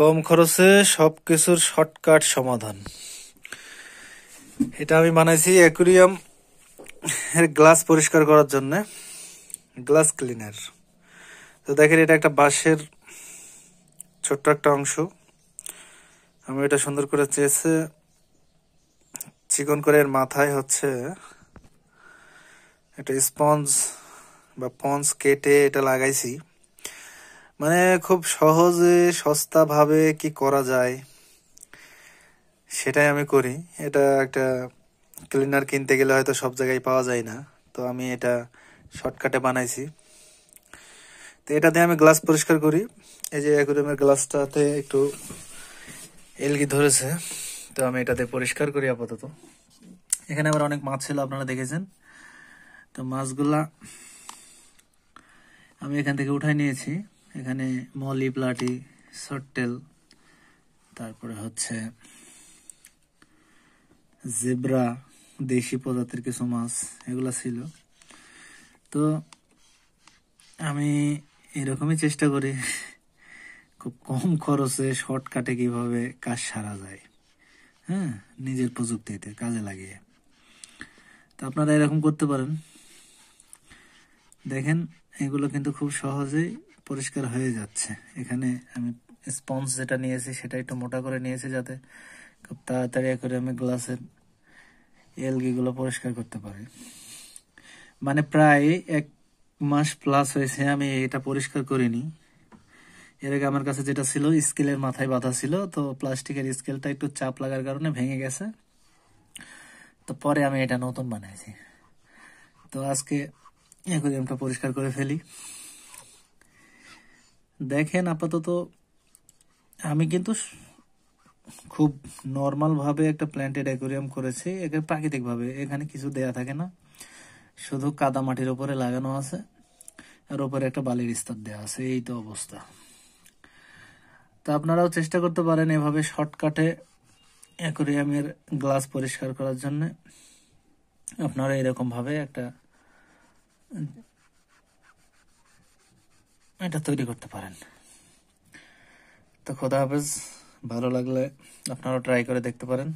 কম খরচে সব কিছুর শর্টকাট সমাধান এটা আমি বানাইছি অ্যাকুরিয়াম এর গ্লাস পরিষ্কার করার জন্য গ্লাস ক্লিনার তো দেখেন এটা একটা বাঁশের ছোট্ট একটা অংশ আমি এটা সুন্দর করে চেয়েছে চিকন করে এর মাথায় হচ্ছে একটা স্পঞ্জ বা পঞ্জ কেটে এটা লাগাইছি মানে খুব সহজে সস্তাভাবে কি করা যায় সেটাই আমি করি এটা একটা ক্লিনার কিনতে গেলে হয়তো সব জায়গায় পাওয়া যায় না তো আমি এটা শর্টকাটে বানাইছি তো এটা দিয়ে আমি গ্লাস পরিষ্কার করি এই যে অ্যাকুরিয়ামের গ্লাসটাতে একটু এলগি ধরেছে তো আমি এটাতে পরিষ্কার করি আপাতত এখানে আবার অনেক মাছ ছিল আপনারা দেখেছেন তো মাছগুলা আমি এখান থেকে উঠাই নিয়েছি এখানে মলি প্লাটি সট্টেল তারপরে হচ্ছে জেব্রা দেশি প্রজাতির কিছু মাছ এগুলো ছিল তো আমি এরকমই চেষ্টা করি খুব কম খরচে শর্টকাটে কিভাবে কাজ সারা যায় হ্যাঁ নিজের প্রযুক্তিতে কাজে লাগিয়ে তো আপনারা এরকম করতে পারেন দেখেন এগুলো কিন্তু খুব সহজেই পরিষ্কার হয়ে যাচ্ছে এখানে আমি স্পঞ্জ যেটা নিয়েছি সেটা একটু মোটা করে নিয়েছি যাতে খুব তাড়াতাড়ি করে আমি গ্লাসের এলগিগুলো পরিষ্কার করতে পারি মানে প্রায় এক মাস প্লাস হয়েছে আমি এটা পরিষ্কার করিনি এর আগে আমার কাছে যেটা ছিল স্কেলের মাথায় বাঁধা ছিল তো প্লাস্টিকের স্কেলটা একটু চাপ লাগার কারণে ভেঙে গেছে তো পরে আমি এটা নতুন বানাইছি তো আজকে অ্যাকোরিয়ামটা পরিষ্কার করে ফেলি দেখেন আপাতত আমি কিন্তু খুব নর্মালভাবে একটা প্ল্যান্টেড অ্যাকোরিয়াম করেছি একে প্রাকৃতিকভাবে এখানে কিছু দেয়া থাকে না শুধু কাদা মাটির ওপরে লাগানো আছে আর ওপরে একটা বালির স্তর দেওয়া আছে এই তো অবস্থা তা আপনারাও চেষ্টা করতে পারেন এভাবে শর্টকাটে অ্যাকোরিয়ামের গ্লাস পরিষ্কার করার জন্য আপনারা এরকমভাবে একটা এটা তৈরি করতে পারেন তো খোদা হাফেজ ভালো লাগলে আপনারাও ট্রাই করে দেখতে পারেন